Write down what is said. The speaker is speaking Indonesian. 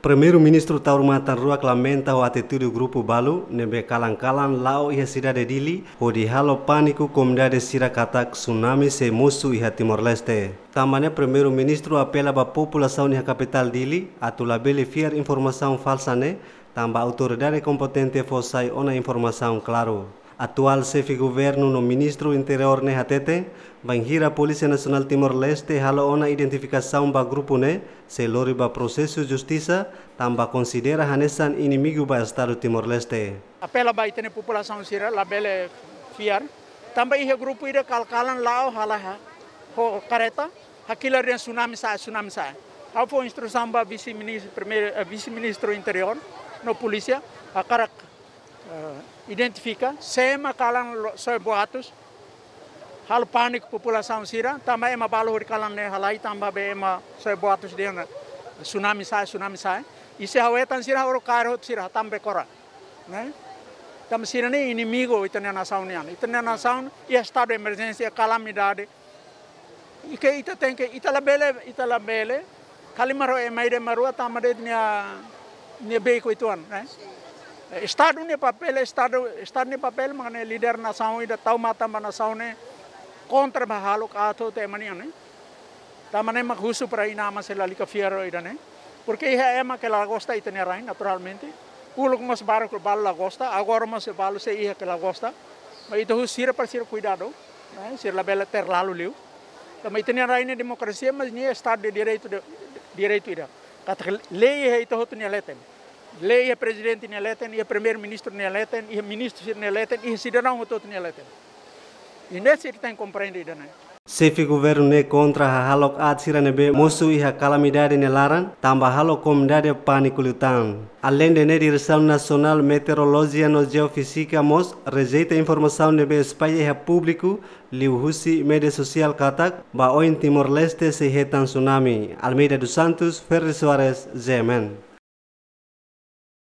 Primeiro-ministro Taurumatan Rua Klamenta o atitude do grupo Balu, nebe kalang kalang lao ia cidade dili, o di halo pânico comunidade Sirakatak tsunami se musu ia Timor-Leste. Tamane, primeiro-ministro apela ba população ia capital dili, atulabele fiar informação falsa ne, tamba autoridade competente fosai ona informação claro. atual chefe de governo no ministro interior nehatete, né hatete, banhira a Polícia Nacional Timor-Leste hala ona identificação ba grupo ne, né, se lori ba processo justiça, tamba considera hanesan inimigo ba estado Timor-Leste. Apela ba itene população sira la bele fiar, tamba o grupo ira calcalan lao o ha, ho kareta, tsunami sai, tsunami sai. Hau foi instrução ba vice-ministro primeiro eh, vice-ministro interior no polícia, a caraca Eh, identifica, sema kalang soy boatus, hal panik população sira, tama ema balor kalang ne halai tamba be ema soy boatus denga tsunami sai tsunami sai, ise hawetan sira oro karo sira tambe kora, ne Tam sira ne inimigo itane nação ne ana, itane nação iya, e estado de emergência, calamidade, e que ita tem que ita labele bele, labele, kalimaro maire marua tama de nia nia beiko ituan, né? Estado ne papel, Estado, Estado ne papel mangane leader na sawi da tau mata mana saune kontra bahalo ka to te mani ane. Ta mane maghusu para inama se e la lika fiero irane. Porque hija ema que la gosta rain naturalmente. Ulo como se bal la gosta, agora mas se balo se hija que la gosta. Ma ito hu sira para sira cuidado, né? Sira la bela ter lalu liu. Ta ma tenía rain democracia mas ni estado de direito de direito ira. Kata lei he ito hu tenía letem. Leia presidente neeleten, ia primeiro-ministro neeleten, ia ministro neeleten, ia cidadão todo neeleten. E nesse ele tem compreendido, né? Sefi governo ne kontra ha halok at sirane be musu iha calamidade ne laran tamba halok comdade paniculutang. Além de ne direção nacional meteorologia no geofísica mos rejeita informação ne be Espanha iha e público liuhusi media social katak ba oin Timor Leste se hetan tsunami. Almeida dos Santos, Ferri Soares, Zemen.